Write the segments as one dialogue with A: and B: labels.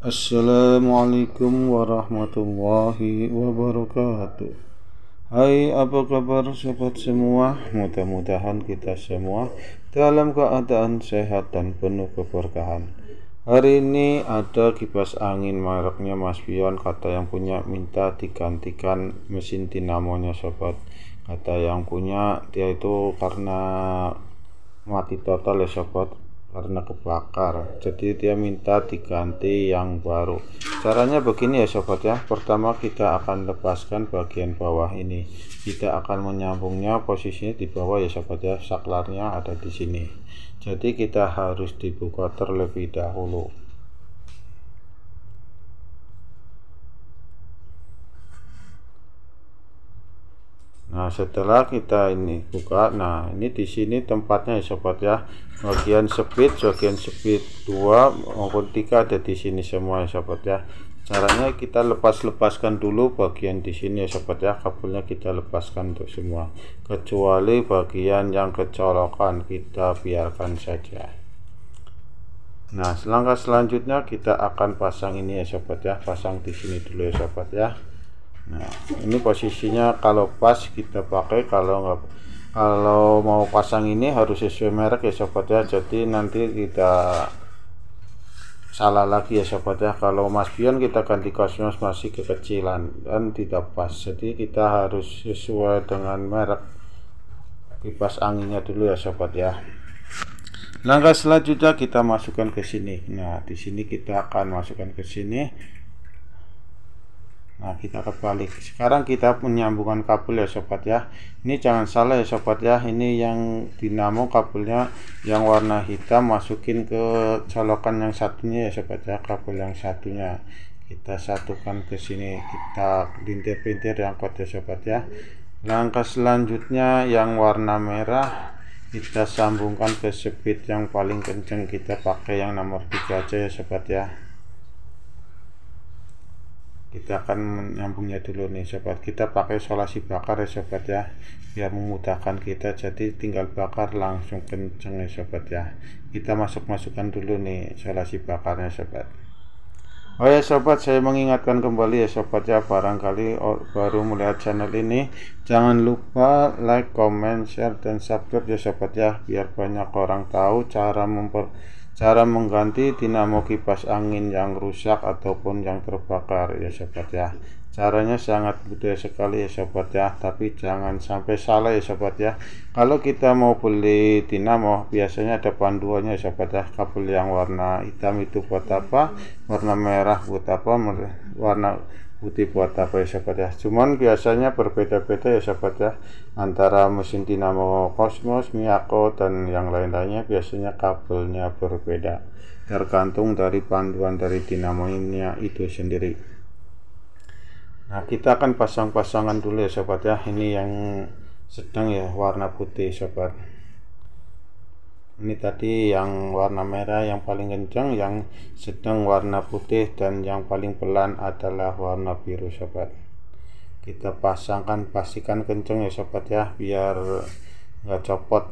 A: Assalamualaikum warahmatullahi wabarakatuh Hai apa kabar sobat semua Mudah-mudahan kita semua dalam keadaan sehat dan penuh keberkahan Hari ini ada kipas angin mereknya Mas Bion Kata yang punya minta digantikan mesin dinamonya sobat Kata yang punya dia itu karena mati total ya sobat karena kebakar jadi dia minta diganti yang baru caranya begini ya sobat ya pertama kita akan lepaskan bagian bawah ini kita akan menyambungnya posisinya di bawah ya sobat ya saklarnya ada di sini jadi kita harus dibuka terlebih dahulu Nah, setelah kita ini buka, nah ini di sini tempatnya ya sobat ya. Bagian speed, bagian speed 2 maupun 3 ada di sini semua ya sobat ya. Caranya kita lepas-lepaskan dulu bagian di sini ya sobat ya. Kabelnya kita lepaskan untuk semua. Kecuali bagian yang kecolokan kita biarkan saja. Nah, langkah selanjutnya kita akan pasang ini ya sobat ya. Pasang di sini dulu ya sobat ya. Nah, ini posisinya kalau pas kita pakai, kalau nggak kalau mau pasang ini harus sesuai merek ya sobat ya. Jadi nanti tidak salah lagi ya sobat ya. Kalau Mas Bion kita ganti kosmos masih kekecilan dan tidak pas. Jadi kita harus sesuai dengan merek kipas anginnya dulu ya sobat ya. Langkah selanjutnya kita masukkan ke sini. Nah, di sini kita akan masukkan ke sini Nah, kita kebalik. Sekarang kita menyambungkan kabel ya sobat ya. Ini jangan salah ya sobat ya. Ini yang dinamo kabelnya yang warna hitam masukin ke colokan yang satunya ya sobat ya. Kabel yang satunya kita satukan ke sini. Kita lintir-lintir yang kuat ya sobat ya. Langkah selanjutnya yang warna merah kita sambungkan ke speed yang paling kenceng kita pakai yang nomor 3 aja ya sobat ya kita akan menyambungnya dulu nih sobat kita pakai solasi bakar ya sobat ya biar memudahkan kita jadi tinggal bakar langsung kenceng ya sobat ya kita masuk-masukkan dulu nih solasi bakarnya sobat Oh ya sobat, saya mengingatkan kembali ya sobat ya barangkali oh, baru melihat channel ini jangan lupa like, comment, share dan subscribe ya sobat ya biar banyak orang tahu cara memper cara mengganti dinamo kipas angin yang rusak ataupun yang terbakar ya sobat ya caranya sangat mudah sekali ya sobat ya tapi jangan sampai salah ya sobat ya kalau kita mau beli dinamo biasanya ada panduannya ya sobat ya kabel yang warna hitam itu buat apa warna merah buat apa warna putih buat apa ya sahabat ya cuman biasanya berbeda-beda ya sahabat ya antara mesin dinamo kosmos Miyako dan yang lain-lainnya biasanya kabelnya berbeda tergantung dari panduan dari dinamo ini itu sendiri nah kita akan pasang-pasangan dulu ya sahabat ya ini yang sedang ya warna putih sobat ini tadi yang warna merah yang paling kencang yang sedang warna putih dan yang paling pelan adalah warna biru sobat kita pasangkan pastikan kencang ya sobat ya biar nggak copot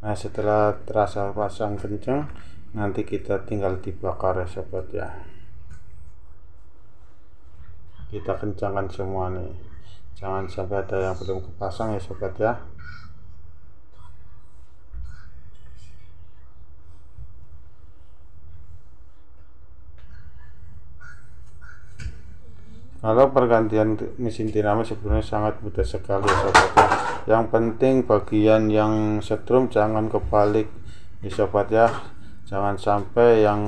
A: nah setelah terasa pasang kencang nanti kita tinggal dibakar ya sobat ya kita kencangkan semua nih jangan sampai ada yang belum kepasang ya sobat ya kalau pergantian mesin dinamo sebenarnya sangat mudah sekali ya sobat ya yang penting bagian yang setrum jangan kebalik ya sobat ya jangan sampai yang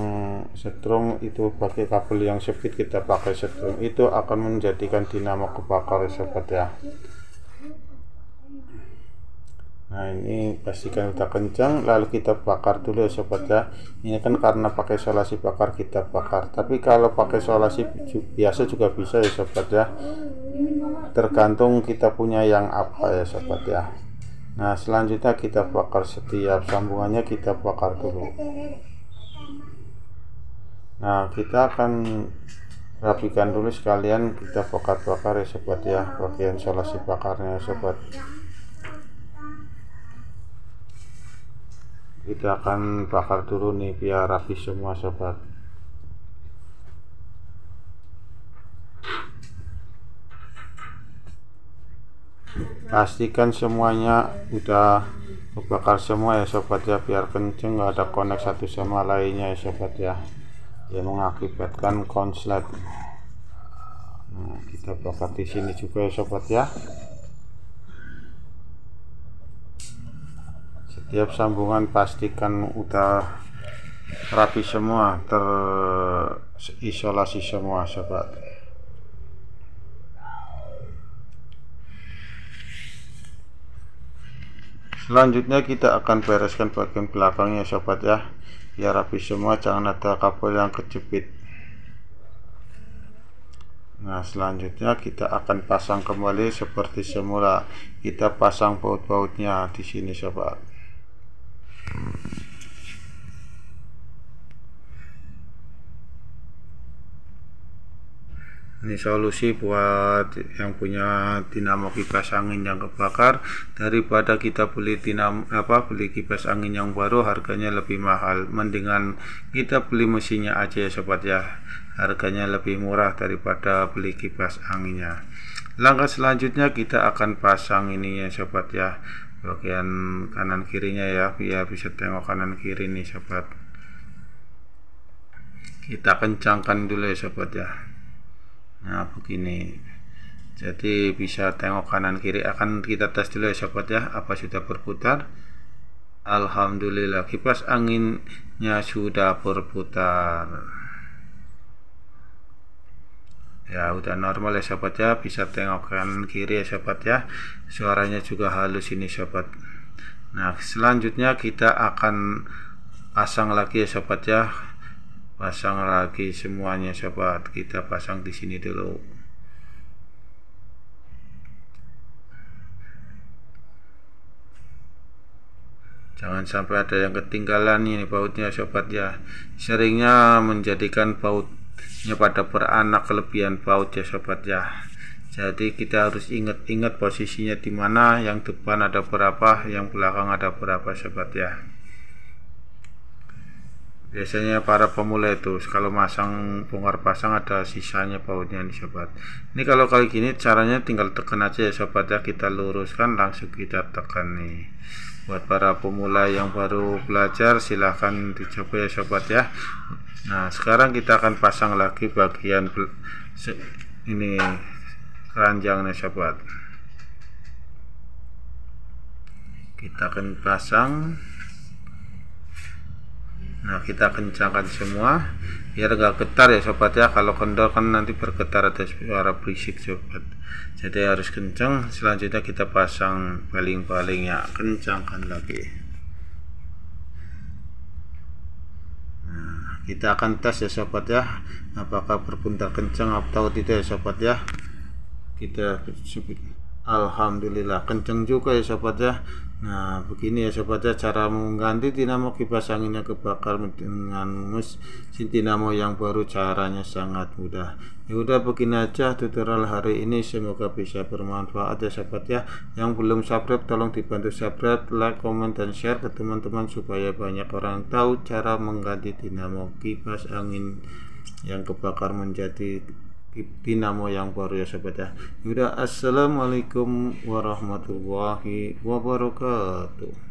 A: setrum itu pakai kabel yang sempit kita pakai setrum itu akan menjadikan dinamo kebakar sobat ya nah ini pastikan kita kencang lalu kita bakar dulu ya sobat ya ini kan karena pakai solasi bakar kita bakar tapi kalau pakai solasi biasa juga bisa ya sobat ya tergantung kita punya yang apa ya sobat ya Nah, selanjutnya kita bakar setiap sambungannya kita bakar dulu. Nah, kita akan rapikan dulu sekalian kita bakar-bakar ya sobat ya bagian solasi bakarnya sobat kita akan bakar dulu nih biar rapi semua sobat pastikan semuanya udah kebakar semua ya sobat ya biar kenceng nggak ada connect satu sama lainnya ya sobat ya yang mengakibatkan konslet nah, kita bakar di sini juga ya sobat ya setiap sambungan pastikan udah rapi semua terisolasi semua sobat selanjutnya kita akan bereskan bagian belakangnya sobat ya biar ya, rapi semua jangan ada kabel yang kejepit nah selanjutnya kita akan pasang kembali seperti semula kita pasang baut-bautnya di sini sobat ini solusi buat yang punya dinamo kipas angin yang kebakar daripada kita beli dinamo apa beli kipas angin yang baru harganya lebih mahal mendingan kita beli mesinnya aja ya sobat ya harganya lebih murah daripada beli kipas anginnya langkah selanjutnya kita akan pasang ini ya sobat ya bagian kanan kirinya ya biar bisa tengok kanan kiri nih sobat kita kencangkan dulu ya sobat ya nah begini jadi bisa tengok kanan kiri akan kita tes dulu ya sobat ya apa sudah berputar Alhamdulillah kipas anginnya sudah berputar ya udah normal ya sobat ya bisa tengok kanan kiri ya sobat ya suaranya juga halus ini sobat nah selanjutnya kita akan pasang lagi ya sobat ya pasang lagi semuanya sobat kita pasang di sini dulu jangan sampai ada yang ketinggalan ini bautnya sobat ya seringnya menjadikan bautnya pada peranak kelebihan baut ya sobat ya jadi kita harus ingat-ingat posisinya di mana yang depan ada berapa yang belakang ada berapa sobat ya biasanya para pemula itu kalau masang bongkar pasang ada sisanya bautnya nih sobat ini kalau kali gini caranya tinggal tekan aja ya sobat ya kita luruskan langsung kita tekan nih buat para pemula yang baru belajar silahkan dicoba ya sobat ya nah sekarang kita akan pasang lagi bagian ini keranjangnya sobat kita akan pasang nah kita kencangkan semua biar ya, gak getar ya sobat ya kalau kendor kan nanti bergetar ada suara berisik sobat jadi harus kencang selanjutnya kita pasang baling-balingnya kencangkan lagi nah, kita akan tes ya sobat ya apakah berputar kencang atau tidak ya sobat ya kita sebut Alhamdulillah kencang juga ya sobat ya Nah, begini ya sobat ya cara mengganti dinamo kipas angin yang kebakar dengan mus sin dinamo yang baru caranya sangat mudah. Ya udah begini aja tutorial hari ini semoga bisa bermanfaat ya sobat ya. Yang belum subscribe tolong dibantu subscribe, like, komen dan share ke teman-teman supaya banyak orang tahu cara mengganti dinamo kipas angin yang kebakar menjadi dinamo yang baru ya sobat ya. Yaudah, assalamualaikum warahmatullahi wabarakatuh.